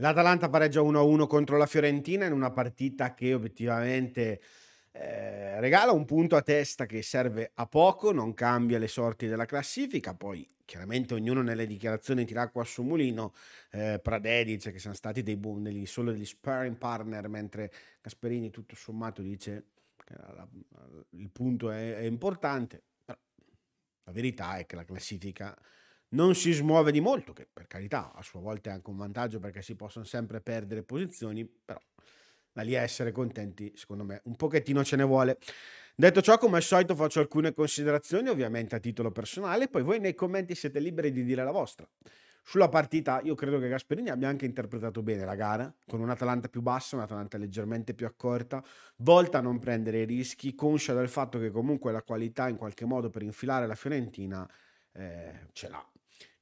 L'Atalanta pareggia 1-1 contro la Fiorentina in una partita che obiettivamente eh, regala un punto a testa che serve a poco, non cambia le sorti della classifica, poi chiaramente ognuno nelle dichiarazioni tira acqua sul mulino, eh, dice che sono stati dei buon, degli, solo degli sparring partner, mentre Casperini tutto sommato dice che la, la, il punto è, è importante, però la verità è che la classifica non si smuove di molto, che per carità a sua volta è anche un vantaggio perché si possono sempre perdere posizioni, però da lì a essere contenti, secondo me, un pochettino ce ne vuole. Detto ciò, come al solito faccio alcune considerazioni, ovviamente a titolo personale, poi voi nei commenti siete liberi di dire la vostra. Sulla partita io credo che Gasperini abbia anche interpretato bene la gara, con un'Atalanta più bassa, un'Atalanta leggermente più accorta, volta a non prendere rischi, conscia del fatto che comunque la qualità in qualche modo per infilare la Fiorentina eh, ce l'ha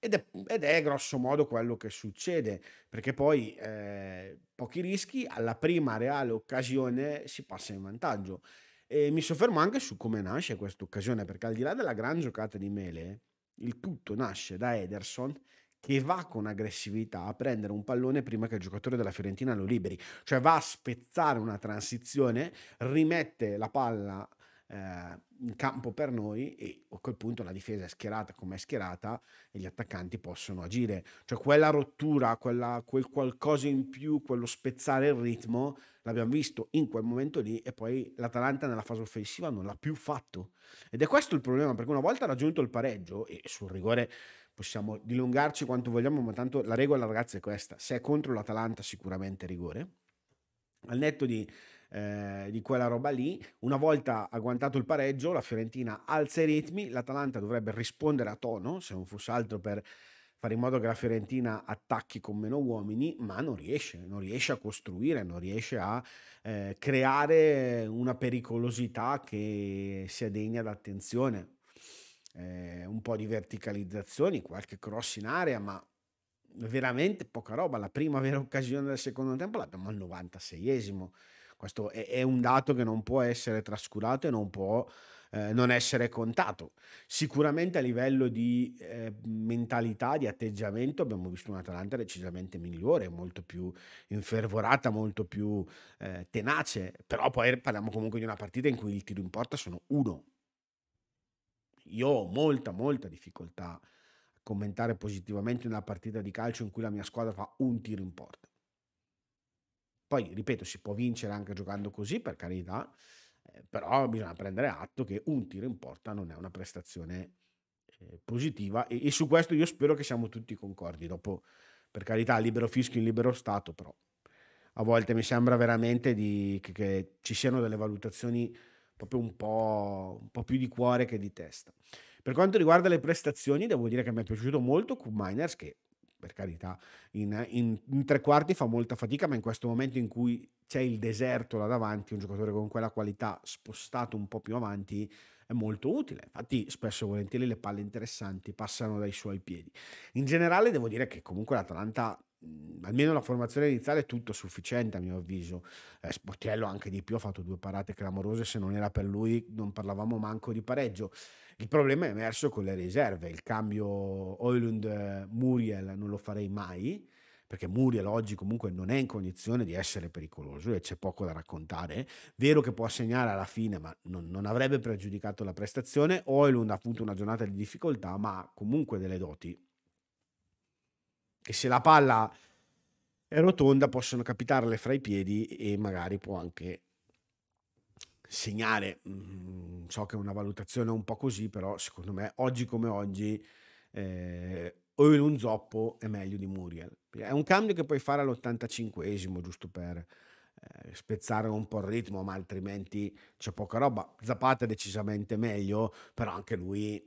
ed è, ed è, grosso modo quello che succede, perché poi eh, pochi rischi, alla prima reale occasione si passa in vantaggio. E mi soffermo anche su come nasce questa occasione, perché al di là della gran giocata di Mele, il tutto nasce da Ederson che va con aggressività a prendere un pallone prima che il giocatore della Fiorentina lo liberi, cioè va a spezzare una transizione, rimette la palla eh, in campo per noi e a quel punto la difesa è schierata come è schierata e gli attaccanti possono agire. Cioè quella rottura, quella, quel qualcosa in più, quello spezzare il ritmo, l'abbiamo visto in quel momento lì e poi l'Atalanta nella fase offensiva non l'ha più fatto. Ed è questo il problema, perché una volta raggiunto il pareggio e sul rigore possiamo dilungarci quanto vogliamo, ma tanto la regola ragazzi è questa, se è contro l'Atalanta sicuramente rigore, al netto di eh, di quella roba lì. Una volta agguantato il pareggio, la Fiorentina alza i ritmi, l'Atalanta dovrebbe rispondere a tono, se non fosse altro per fare in modo che la Fiorentina attacchi con meno uomini, ma non riesce, non riesce a costruire, non riesce a eh, creare una pericolosità che sia degna d'attenzione. Eh, un po' di verticalizzazioni, qualche cross in area, ma veramente poca roba. La prima vera occasione del secondo tempo l'abbiamo al 96esimo. Questo è, è un dato che non può essere trascurato e non può eh, non essere contato. Sicuramente a livello di eh, mentalità, di atteggiamento, abbiamo visto un'Atalanta decisamente migliore, molto più infervorata, molto più eh, tenace, però poi parliamo comunque di una partita in cui il tiro in porta sono uno. Io ho molta, molta difficoltà a commentare positivamente una partita di calcio in cui la mia squadra fa un tiro in porta. Poi, ripeto, si può vincere anche giocando così, per carità, eh, però bisogna prendere atto che un tiro in porta non è una prestazione eh, positiva e, e, su questo io spero che siamo tutti concordi. Dopo, per carità, libero fischio in libero stato, però a volte mi sembra veramente di, che, che, ci siano delle valutazioni proprio un po', un po' più di cuore che di testa. Per quanto riguarda le prestazioni, devo dire che mi è piaciuto molto Q Miners che per carità, in, in, in, tre quarti fa molta fatica, ma in questo momento in cui c'è il deserto là davanti, un giocatore con quella qualità spostato un po' più avanti è molto utile. Infatti spesso e volentieri le palle interessanti passano dai suoi piedi. In generale devo dire che comunque l'Atalanta Mhmm, almeno la formazione iniziale è tutto sufficiente a mio avviso. Eh, Sportiello anche di più, ha fatto due parate clamorose, se non era per lui non parlavamo manco di pareggio. Il problema è emerso con le riserve, il cambio Oilund-Muriel eh, non lo farei mai, perché Muriel oggi comunque non è in condizione di essere pericoloso e c'è poco da raccontare. Vero che può segnare alla fine, ma non, non avrebbe pregiudicato la prestazione. Oilund ha appunto una giornata di difficoltà, ma comunque delle doti che se la palla è rotonda possono capitarle fra i piedi e magari può anche segnare. Mm, so che è una valutazione un po' così, però secondo me oggi come oggi eh, o in un zoppo è meglio di Muriel. È un cambio che puoi fare all'85esimo, giusto per eh, spezzare un po' il ritmo, ma altrimenti c'è poca roba. Zapata è decisamente meglio, però anche lui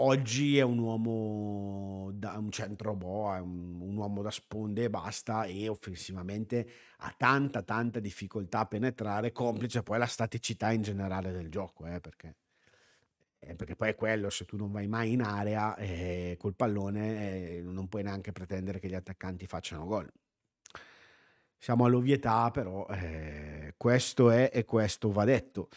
oggi è un uomo da un centro boa, è un, un uomo da sponde e basta e offensivamente ha tanta tanta difficoltà a penetrare, complice poi la staticità in generale del gioco, eh, perché, eh, perché, poi è quello, se tu non vai mai in area eh, col pallone eh, non puoi neanche pretendere che gli attaccanti facciano gol. Siamo all'ovvietà però, eh, questo è e questo va detto.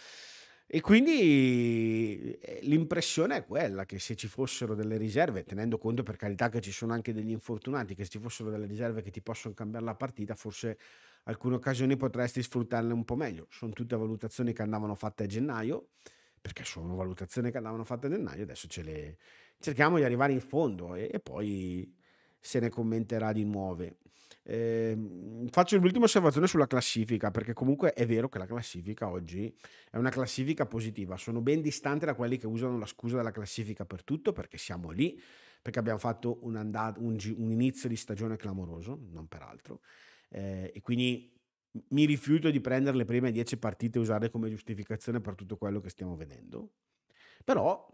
E quindi eh, l'impressione è quella che se ci fossero delle riserve, tenendo conto per carità che ci sono anche degli infortunati, che se ci fossero delle riserve che ti possono cambiare la partita, forse alcune occasioni potresti sfruttarle un po' meglio. Sono tutte valutazioni che andavano fatte a gennaio, perché sono valutazioni che andavano fatte a gennaio, adesso ce le cerchiamo di arrivare in fondo e, e poi se ne commenterà di nuove. Eh, faccio l'ultima osservazione sulla classifica, perché comunque è vero che la classifica oggi è una classifica positiva. Sono ben distante da quelli che usano la scusa della classifica per tutto, perché siamo lì, perché abbiamo fatto un, andat- un, un inizio di stagione clamoroso, non peraltro. Eh, e quindi mi rifiuto di prendere le prime 10 partite e usarle come giustificazione per tutto quello che stiamo vedendo. Però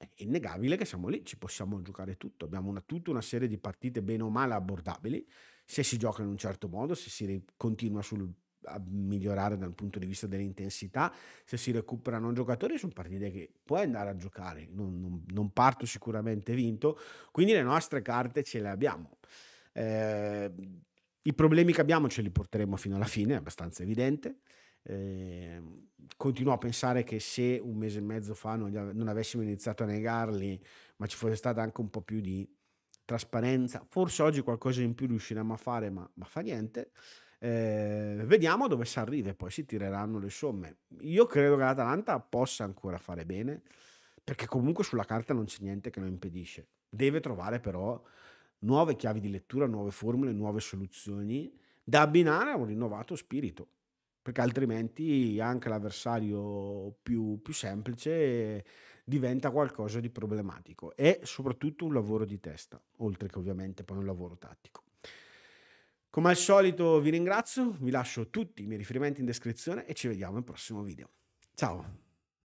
è innegabile che siamo lì, ci possiamo giocare tutto, abbiamo una, tutta una serie di partite bene o male abbordabili, se si gioca in un certo modo, se si continua sul, a migliorare dal punto di vista dell'intensità, se si recuperano giocatori, sono partite che puoi andare a giocare, non, non, non parto sicuramente vinto, quindi le nostre carte ce le abbiamo. Eh, I problemi che abbiamo ce li porteremo fino alla fine, è abbastanza evidente. Ehm, continuo a pensare che se un mese e mezzo fa non, av- non, avessimo iniziato a negarli, ma ci fosse stata anche un po' più di trasparenza, forse oggi qualcosa in più riusciremo a fare, ma, ma fa niente. Eh, vediamo dove si arriva e poi si tireranno le somme. Io credo che l'Atalanta possa ancora fare bene, perché comunque sulla carta non c'è niente che lo impedisce. Deve trovare però nuove chiavi di lettura, nuove formule, nuove soluzioni da abbinare a un rinnovato spirito perché altrimenti anche l'avversario più, più semplice diventa qualcosa di problematico e soprattutto un lavoro di testa, oltre che ovviamente poi un lavoro tattico. Come al solito vi ringrazio, vi lascio tutti i miei riferimenti in descrizione e ci vediamo al prossimo video. Ciao!